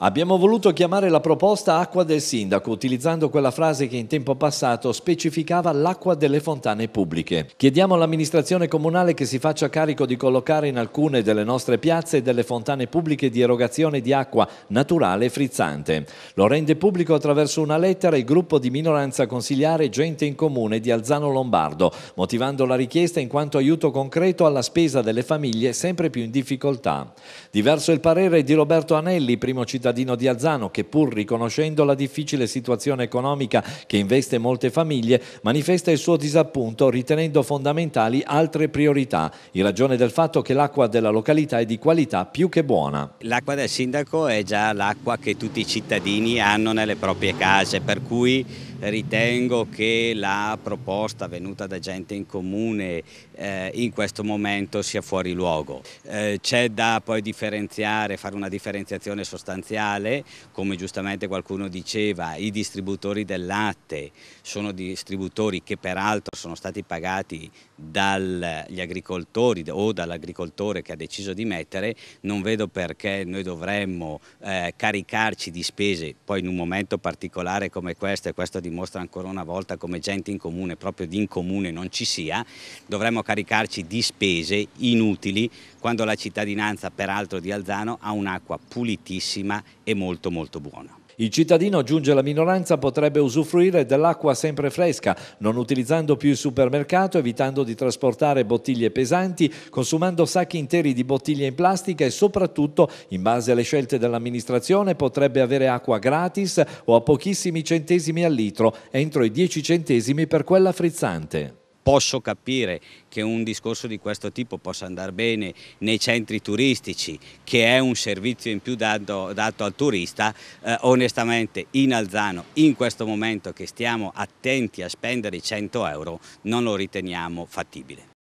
Abbiamo voluto chiamare la proposta acqua del sindaco utilizzando quella frase che in tempo passato specificava l'acqua delle fontane pubbliche. Chiediamo all'amministrazione comunale che si faccia carico di collocare in alcune delle nostre piazze delle fontane pubbliche di erogazione di acqua naturale e frizzante. Lo rende pubblico attraverso una lettera il gruppo di minoranza consigliare Gente in Comune di Alzano Lombardo, motivando la richiesta in quanto aiuto concreto alla spesa delle famiglie sempre più in difficoltà. Diverso il parere di Roberto Anelli, primo cittadino cittadino di Alzano che pur riconoscendo la difficile situazione economica che investe molte famiglie, manifesta il suo disappunto ritenendo fondamentali altre priorità, in ragione del fatto che l'acqua della località è di qualità più che buona. L'acqua del sindaco è già l'acqua che tutti i cittadini hanno nelle proprie case, per cui ritengo che la proposta venuta da gente in comune eh, in questo momento sia fuori luogo. Eh, C'è da poi differenziare, fare una differenziazione sostanziale, come giustamente qualcuno diceva, i distributori del latte sono distributori che peraltro sono stati pagati dagli agricoltori o dall'agricoltore che ha deciso di mettere, non vedo perché noi dovremmo eh, caricarci di spese, poi in un momento particolare come questo e questo dimostra ancora una volta come gente in comune, proprio di in comune non ci sia, dovremmo caricarci di spese inutili quando la cittadinanza peraltro di Alzano ha un'acqua pulitissima e molto molto buona. Il cittadino, aggiunge la minoranza, potrebbe usufruire dell'acqua sempre fresca, non utilizzando più il supermercato, evitando di trasportare bottiglie pesanti, consumando sacchi interi di bottiglie in plastica e soprattutto, in base alle scelte dell'amministrazione, potrebbe avere acqua gratis o a pochissimi centesimi al litro, entro i 10 centesimi per quella frizzante posso capire che un discorso di questo tipo possa andare bene nei centri turistici, che è un servizio in più dato, dato al turista, eh, onestamente in Alzano in questo momento che stiamo attenti a spendere i 100 euro non lo riteniamo fattibile.